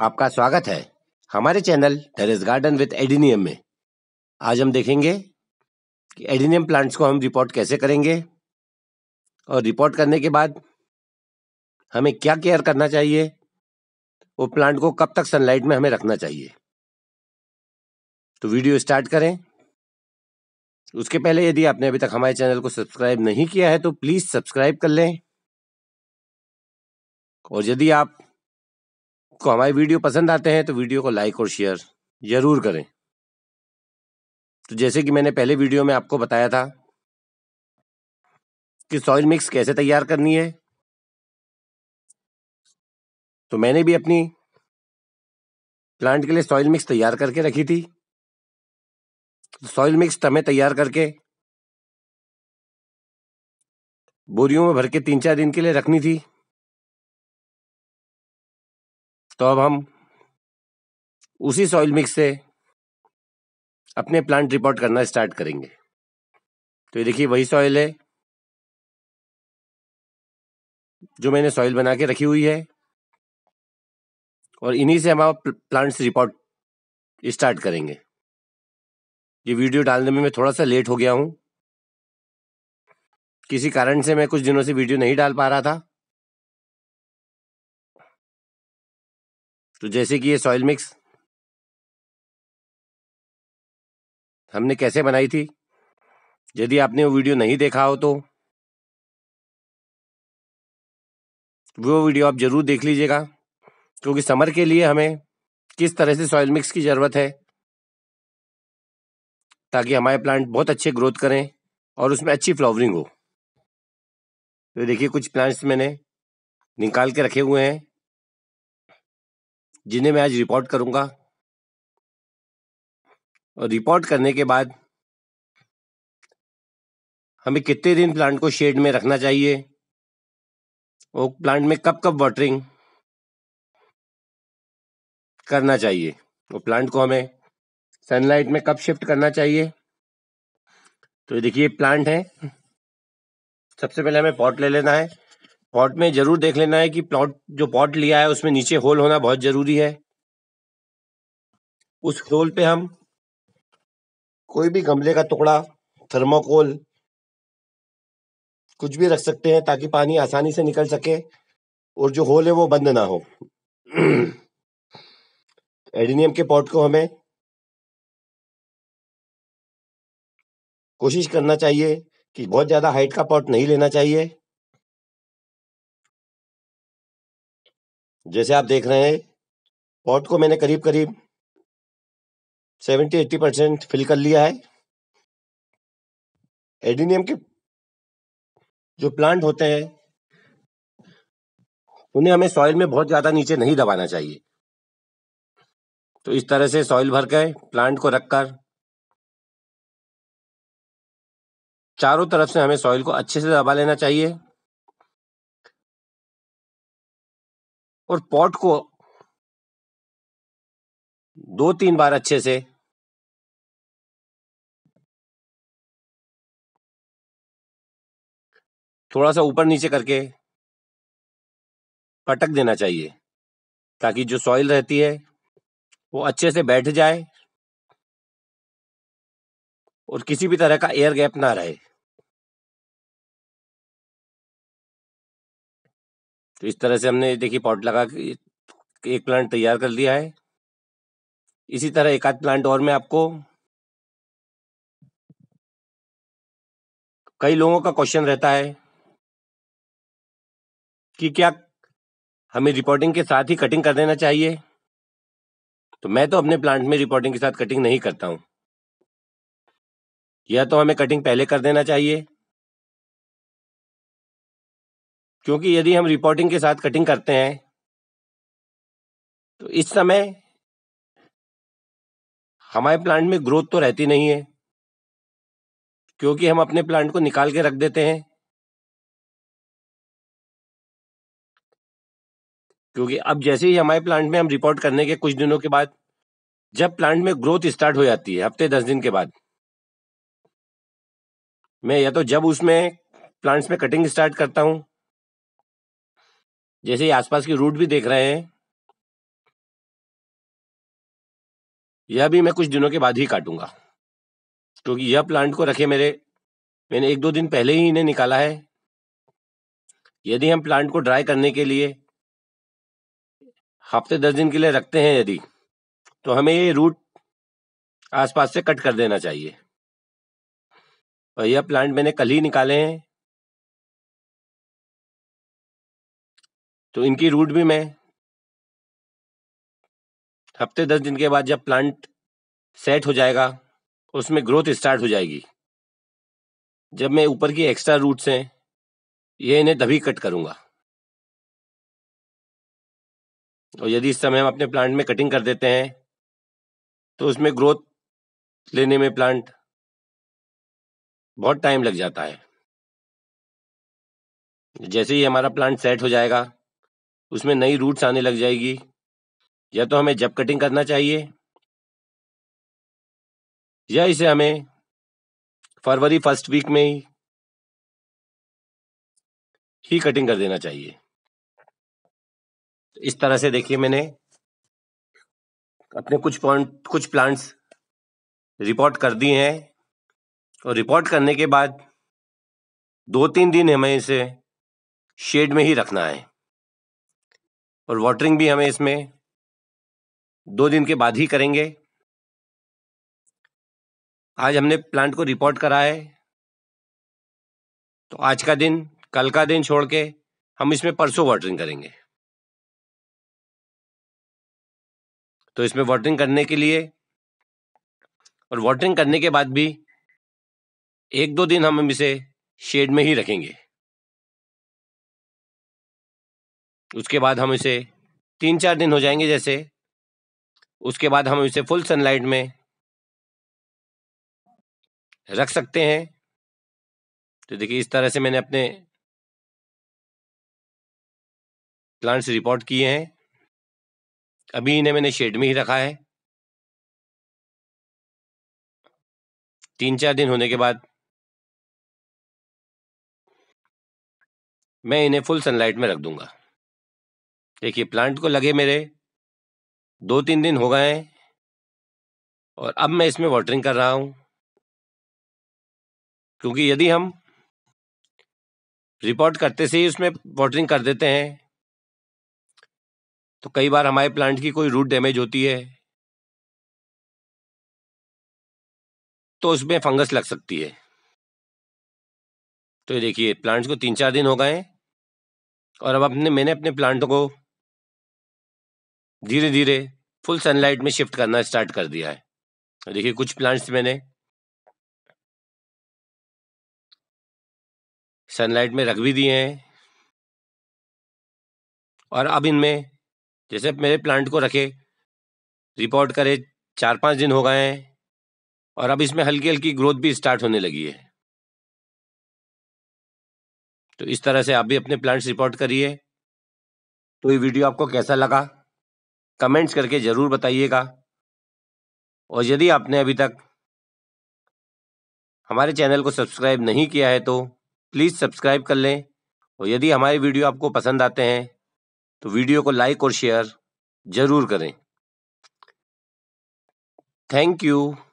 आपका स्वागत है हमारे channel terrace garden with adenium में आज हम देखेंगे कि एडिनियम प्लांट्स को हम रिपोर्ट कैसे करेंगे और रिपोर्ट करने के बाद हमें क्या केयर करना चाहिए वो प्लांट को कब तक सनलाइट में हमें रखना चाहिए तो वीडियो स्टार्ट करें उसके पहले यदि आपने अभी तक हमारे चैनल को सब्सक्राइब नहीं किया है तो प्लीज़ सब्सक्राइब कर लें और यदि आप आपको हमारी वीडियो पसंद आते हैं तो वीडियो को लाइक और शेयर ज़रूर करें तो जैसे कि मैंने पहले वीडियो में आपको बताया था कि सॉइल मिक्स कैसे तैयार करनी है तो मैंने भी अपनी प्लांट के लिए सॉइल मिक्स तैयार करके रखी थी तो सॉइल मिक्स तमें तैयार करके बोरियों में भर के तीन चार दिन के लिए रखनी थी तो अब हम उसी सॉइल मिक्स से अपने प्लांट रिपोर्ट करना स्टार्ट करेंगे तो ये देखिए वही सॉइल है जो मैंने सॉइल बना के रखी हुई है और इन्हीं से हम आप प्लांट्स रिपोर्ट स्टार्ट करेंगे ये वीडियो डालने में मैं थोड़ा सा लेट हो गया हूँ किसी कारण से मैं कुछ दिनों से वीडियो नहीं डाल पा रहा था तो जैसे कि ये सॉइल मिक्स हमने कैसे बनाई थी यदि आपने वो वीडियो नहीं देखा हो तो वो वीडियो आप जरूर देख लीजिएगा क्योंकि समर के लिए हमें किस तरह से सॉइल मिक्स की ज़रूरत है ताकि हमारे प्लांट बहुत अच्छे ग्रोथ करें और उसमें अच्छी फ्लावरिंग हो तो देखिए कुछ प्लांट्स मैंने निकाल के रखे हुए हैं जिन्हें मैं आज रिपोर्ट करूंगा और रिपोर्ट करने के बाद हमें कितने दिन प्लांट को शेड में रखना चाहिए और प्लांट में कब कब वाटरिंग करना चाहिए वो प्लांट को हमें सनलाइट में कब शिफ्ट करना चाहिए तो ये देखिए प्लांट है सबसे पहले हमें पॉट ले लेना है पॉट में जरूर देख लेना है कि प्लॉट जो पॉट लिया है उसमें नीचे होल होना बहुत जरूरी है उस होल पे हम कोई भी गमले का टुकड़ा थर्माकोल कुछ भी रख सकते हैं ताकि पानी आसानी से निकल सके और जो होल है वो बंद ना हो एडिनियम के पॉट को हमें कोशिश करना चाहिए कि बहुत ज़्यादा हाइट का पॉट नहीं लेना चाहिए जैसे आप देख रहे हैं पॉट को मैंने करीब करीब सेवेंटी एट्टी परसेंट फिल कर लिया है एडिनियम के जो प्लांट होते हैं उन्हें हमें सॉइल में बहुत ज्यादा नीचे नहीं दबाना चाहिए तो इस तरह से सॉइल भर के प्लांट को रखकर चारों तरफ से हमें सॉइल को अच्छे से दबा लेना चाहिए और पॉट को दो तीन बार अच्छे से थोड़ा सा ऊपर नीचे करके पटक देना चाहिए ताकि जो सॉइल रहती है वो अच्छे से बैठ जाए और किसी भी तरह का एयर गैप ना रहे तो इस तरह से हमने देखिए पॉट लगा के एक प्लांट तैयार कर लिया है इसी तरह एक आध प्लांट और में आपको कई लोगों का क्वेश्चन रहता है कि क्या हमें रिपोर्टिंग के साथ ही कटिंग कर देना चाहिए तो मैं तो अपने प्लांट में रिपोर्टिंग के साथ कटिंग नहीं करता हूं या तो हमें कटिंग पहले कर देना चाहिए क्योंकि यदि हम रिपोर्टिंग के साथ कटिंग करते हैं तो इस समय हमारे प्लांट में ग्रोथ तो रहती नहीं है क्योंकि हम अपने प्लांट को निकाल के रख देते हैं क्योंकि अब जैसे ही हमारे प्लांट में हम रिपोर्ट करने के कुछ दिनों के बाद जब प्लांट में ग्रोथ स्टार्ट हो जाती है हफ्ते दस दिन के बाद मैं या तो जब उसमें प्लांट्स में कटिंग स्टार्ट करता हूं जैसे ही आसपास की रूट भी देख रहे हैं यह भी मैं कुछ दिनों के बाद ही काटूंगा क्योंकि यह प्लांट को रखे मेरे मैंने एक दो दिन पहले ही इन्हें निकाला है यदि हम प्लांट को ड्राई करने के लिए हफ्ते दस दिन के लिए रखते हैं यदि तो हमें ये रूट आसपास से कट कर देना चाहिए और यह प्लांट मैंने कल ही निकाले हैं तो इनकी रूट भी मैं हफ्ते दस दिन के बाद जब प्लांट सेट हो जाएगा उसमें ग्रोथ स्टार्ट हो जाएगी जब मैं ऊपर की एक्स्ट्रा रूट्स हैं ये इन्हें तभी कट करूंगा और यदि इस समय हम अपने प्लांट में कटिंग कर देते हैं तो उसमें ग्रोथ लेने में प्लांट बहुत टाइम लग जाता है जैसे ही हमारा प्लांट सेट हो जाएगा उसमें नई रूट्स आने लग जाएगी या तो हमें जब कटिंग करना चाहिए या इसे हमें फरवरी फर्स्ट वीक में ही ही कटिंग कर देना चाहिए तो इस तरह से देखिए मैंने अपने कुछ पॉइंट कुछ प्लांट्स रिपोर्ट कर दिए हैं और रिपोर्ट करने के बाद दो तीन दिन हमें इसे शेड में ही रखना है और वाटरिंग भी हमें इसमें दो दिन के बाद ही करेंगे आज हमने प्लांट को रिपोर्ट करा है तो आज का दिन कल का दिन छोड़ के हम इसमें परसों वाटरिंग करेंगे तो इसमें वाटरिंग करने के लिए और वाटरिंग करने के बाद भी एक दो दिन हम इसे शेड में ही रखेंगे उसके बाद हम इसे तीन चार दिन हो जाएंगे जैसे उसके बाद हम इसे फुल सनलाइट में रख सकते हैं तो देखिए इस तरह से मैंने अपने प्लांट्स रिपोर्ट किए हैं अभी इन्हें मैंने शेड में ही रखा है तीन चार दिन होने के बाद मैं इन्हें फुल सनलाइट में रख दूंगा देखिए प्लांट को लगे मेरे दो तीन दिन हो गए हैं और अब मैं इसमें वाटरिंग कर रहा हूँ क्योंकि यदि हम रिपोर्ट करते से ही उसमें वाटरिंग कर देते हैं तो कई बार हमारे प्लांट की कोई रूट डैमेज होती है तो उसमें फंगस लग सकती है तो ये देखिए प्लांट्स को तीन चार दिन हो गए और अब अपने मैंने अपने प्लांट को धीरे धीरे फुल सनलाइट में शिफ्ट करना स्टार्ट कर दिया है देखिए कुछ प्लांट्स मैंने सनलाइट में रख भी दिए हैं और अब इनमें जैसे मेरे प्लांट को रखे रिपोर्ट करे चार पाँच दिन हो गए हैं और अब इसमें हल्की हल्की ग्रोथ भी स्टार्ट होने लगी है तो इस तरह से आप भी अपने प्लांट्स रिपोर्ट करिए तो ये वीडियो आपको कैसा लगा कमेंट्स करके ज़रूर बताइएगा और यदि आपने अभी तक हमारे चैनल को सब्सक्राइब नहीं किया है तो प्लीज़ सब्सक्राइब कर लें और यदि हमारे वीडियो आपको पसंद आते हैं तो वीडियो को लाइक और शेयर ज़रूर करें थैंक यू